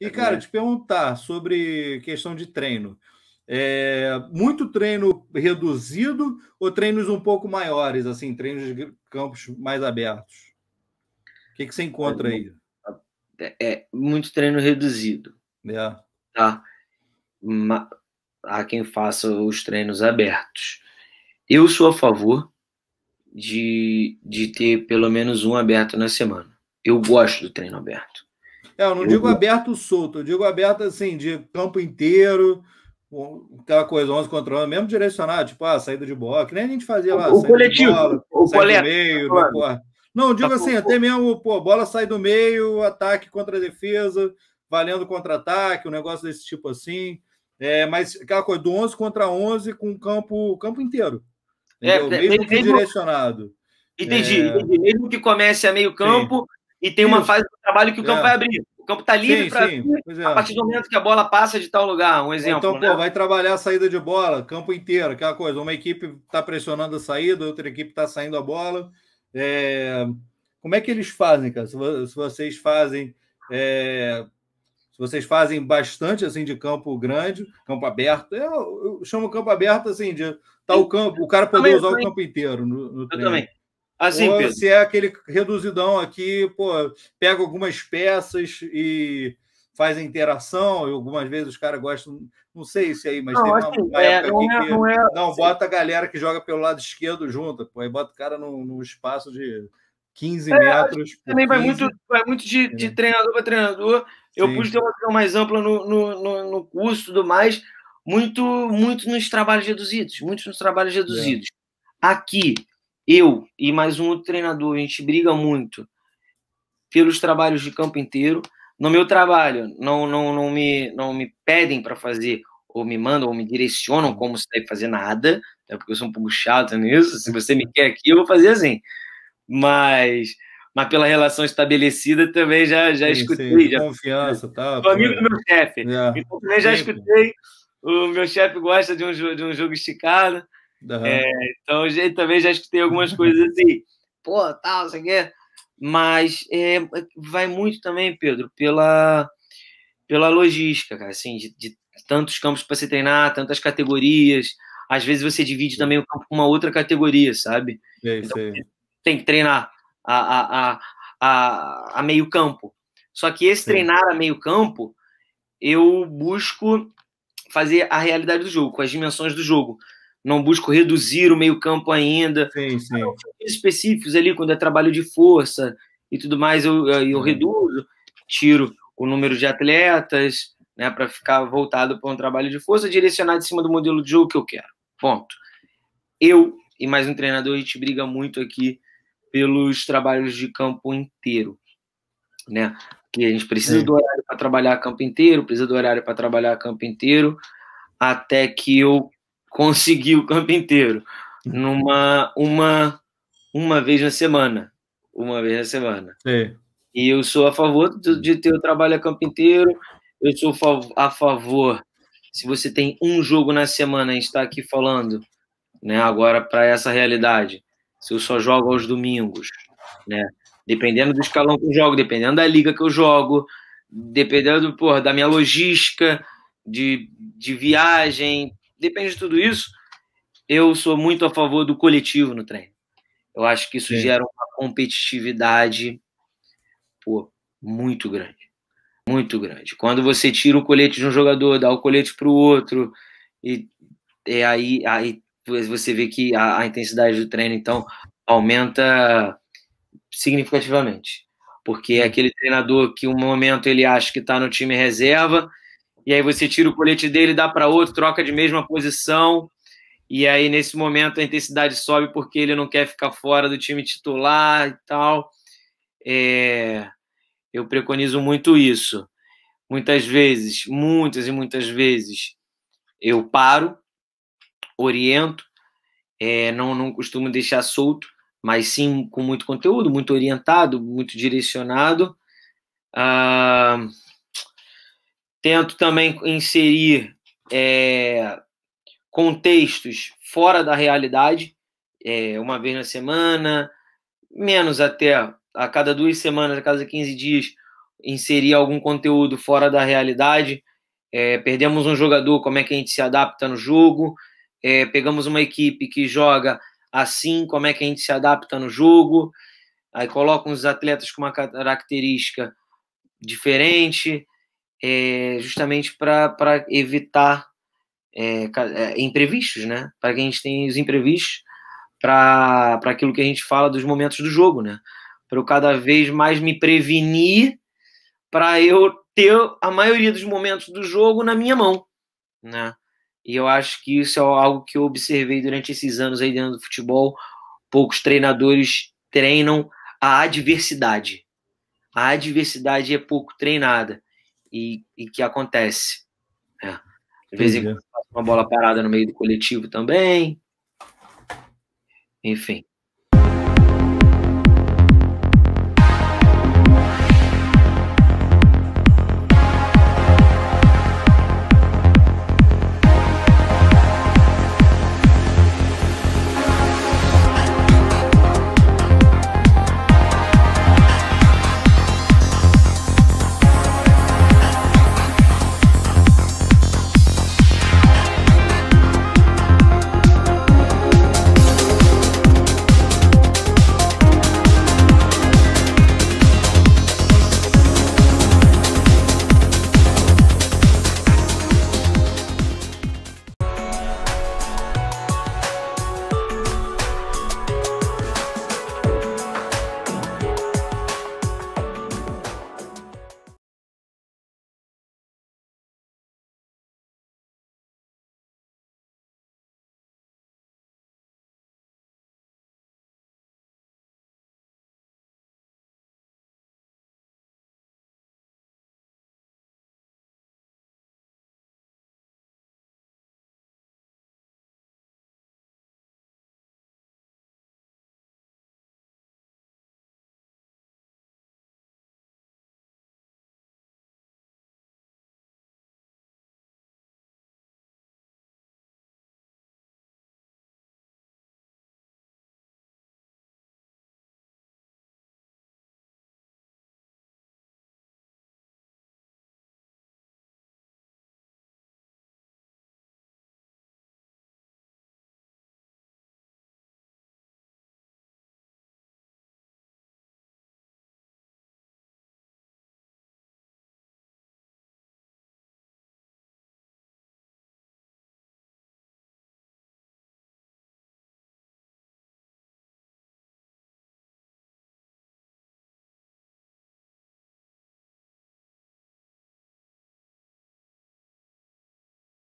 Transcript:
E, é cara, te perguntar sobre questão de treino. É, muito treino reduzido ou treinos um pouco maiores, assim, treinos de campos mais abertos? O que, que você encontra é, aí? É, é, muito treino reduzido. É. Tá? Ma há quem faça os treinos abertos. Eu sou a favor de, de ter pelo menos um aberto na semana. Eu gosto do treino aberto. É, eu não digo aberto solto, eu digo aberto assim, de campo inteiro, aquela coisa 11 contra 11, mesmo direcionado, tipo, ah, saída de bola, que nem a gente fazia lá. O coletivo, bola, o coletivo. meio, tá Não, digo tá assim, até mesmo, pô, bola sai do meio, ataque contra a defesa, valendo contra-ataque, um negócio desse tipo assim. É, mas aquela coisa do 11 contra 11 com o campo, campo inteiro. É, é mesmo, que direcionado. Entendi, é... entendi, Mesmo que comece a meio campo Sim. e tem uma fase do trabalho que o campo é. vai abrir campo está livre para é. a partir do momento que a bola passa de tal lugar, um então, exemplo. Então, né? pô, vai trabalhar a saída de bola, campo inteiro, aquela coisa. Uma equipe está pressionando a saída, outra equipe está saindo a bola. É... Como é que eles fazem, cara? Se, vocês fazem. É... Se vocês fazem bastante assim de campo grande, campo aberto, eu, eu chamo campo aberto assim de tal tá o campo, o cara poder usar o campo inteiro no, no Eu também. Assim, Ou Pedro. se é aquele reduzidão aqui, pô, pega algumas peças e faz a interação, e algumas vezes os caras gostam, não sei se aí, mas não, tem uma, assim, uma é, época é, não é, que não, é, não assim. bota a galera que joga pelo lado esquerdo junto, pô, aí bota o cara num, num espaço de 15 é, metros. Também 15. vai muito, vai muito de, de é. treinador para treinador. Eu Sim. pude ter uma visão mais ampla no, no, no, no curso e tudo mais, muito, muito nos trabalhos reduzidos, muito nos trabalhos reduzidos. Aqui, eu e mais um outro treinador, a gente briga muito pelos trabalhos de campo inteiro. No meu trabalho, não, não, não, me, não me pedem para fazer, ou me mandam, ou me direcionam como se deve fazer nada, é porque eu sou um pouco chato nisso. Se você me quer aqui, eu vou fazer assim. Mas, mas pela relação estabelecida também já, já sim, escutei. Sim, já, confiança, tá? Sou amigo do meu chefe. Yeah. É, então também já escutei. O meu chefe gosta de um, de um jogo esticado. Uhum. É, então, gente, também já escutei algumas coisas assim, pô, tal, não sei o quê. Mas é, vai muito também, Pedro, pela, pela logística, cara, assim, de, de tantos campos para se treinar, tantas categorias. Às vezes você divide também o campo com uma outra categoria, sabe? então, tem que treinar a, a, a, a, meio campo. Só que esse treinar a meio campo, eu busco fazer a realidade do jogo, com as dimensões do jogo não busco reduzir o meio-campo ainda. Sim, sim. Específicos ali, quando é trabalho de força e tudo mais, eu, eu uhum. reduzo, tiro o número de atletas, né, para ficar voltado para um trabalho de força direcionado em cima do modelo de jogo que eu quero. Ponto. Eu e mais um treinador, a gente briga muito aqui pelos trabalhos de campo inteiro, né? Que a gente precisa sim. do horário para trabalhar campo inteiro, precisa do horário para trabalhar campo inteiro, até que eu conseguir o campo inteiro uhum. numa uma uma vez na semana, uma vez na semana. é. E eu sou a favor de ter o trabalho a campo inteiro. Eu sou a favor se você tem um jogo na semana, a gente está aqui falando, né, agora para essa realidade. Se eu só jogo aos domingos, né? Dependendo do escalão que eu jogo, dependendo da liga que eu jogo, dependendo porra, da minha logística de, de viagem, depende de tudo isso, eu sou muito a favor do coletivo no treino. Eu acho que isso Sim. gera uma competitividade pô, muito grande. Muito grande. Quando você tira o colete de um jogador, dá o colete para o outro, e, e é aí, aí você vê que a, a intensidade do treino, então, aumenta significativamente. Porque aquele treinador que um momento ele acha que está no time reserva, e aí você tira o colete dele, dá para outro, troca de mesma posição, e aí nesse momento a intensidade sobe porque ele não quer ficar fora do time titular e tal. É, eu preconizo muito isso. Muitas vezes, muitas e muitas vezes, eu paro, oriento, é, não, não costumo deixar solto, mas sim com muito conteúdo, muito orientado, muito direcionado. Ah, Tento também inserir é, contextos fora da realidade, é, uma vez na semana, menos até a cada duas semanas, a cada 15 dias, inserir algum conteúdo fora da realidade. É, perdemos um jogador, como é que a gente se adapta no jogo? É, pegamos uma equipe que joga assim, como é que a gente se adapta no jogo? Aí colocam os atletas com uma característica diferente é, justamente para evitar é, é, imprevistos, né? Para que a gente tenha os imprevistos para aquilo que a gente fala dos momentos do jogo, né? Para eu cada vez mais me prevenir para eu ter a maioria dos momentos do jogo na minha mão, né? E eu acho que isso é algo que eu observei durante esses anos aí dentro do futebol. Poucos treinadores treinam a adversidade. A adversidade é pouco treinada e, e que acontece. Né? De vez em quando, uma bola parada no meio do coletivo também. Enfim.